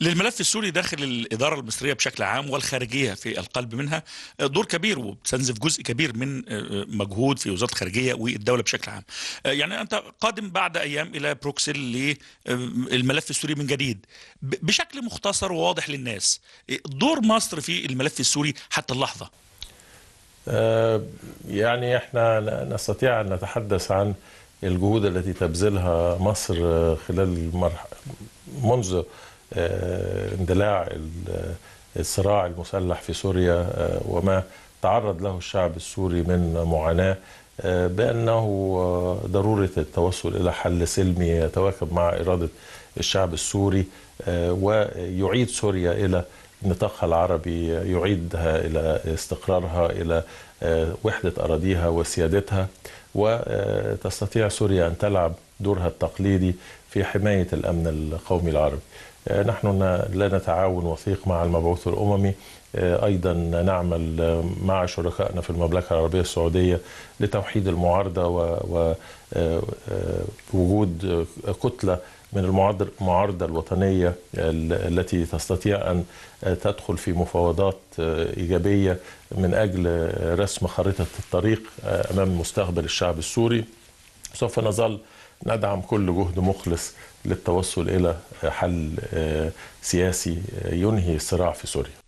للملف السوري داخل الإدارة المصرية بشكل عام والخارجية في القلب منها آه، دور كبير وبتستنزف جزء كبير من آه، آه، مجهود في وزارة الخارجية والدولة بشكل عام يعني أنت قادم بعد أيام إلى بروكسل للملف السوري من جديد بشكل مختصر وواضح للناس دور مصر في الملف السوري حتى اللحظة يعني احنا نستطيع أن نتحدث عن الجهود التي تبذلها مصر خلال منذ آه، اندلاع آه، الصراع المسلح في سوريا آه، وما تعرض له الشعب السوري من معاناه بانه ضروره التوصل الى حل سلمي يتواكب مع اراده الشعب السوري ويعيد سوريا الى نطاقها العربي يعيدها الى استقرارها الى وحده اراضيها وسيادتها وتستطيع سوريا ان تلعب دورها التقليدي في حماية الأمن القومي العربي آه، نحن لنا تعاون وثيق مع المبعوث الأممي آه، أيضا نعمل آه، مع شركائنا في المملكة العربية السعودية لتوحيد المعارضة ووجود كتلة من المعارضة الوطنية التي تستطيع أن تدخل في مفاوضات إيجابية من أجل رسم خريطة الطريق أمام مستقبل الشعب السوري سوف نظل ندعم كل جهد مخلص للتوصل الى حل آه، سياسي آه، ينهي الصراع في سوريا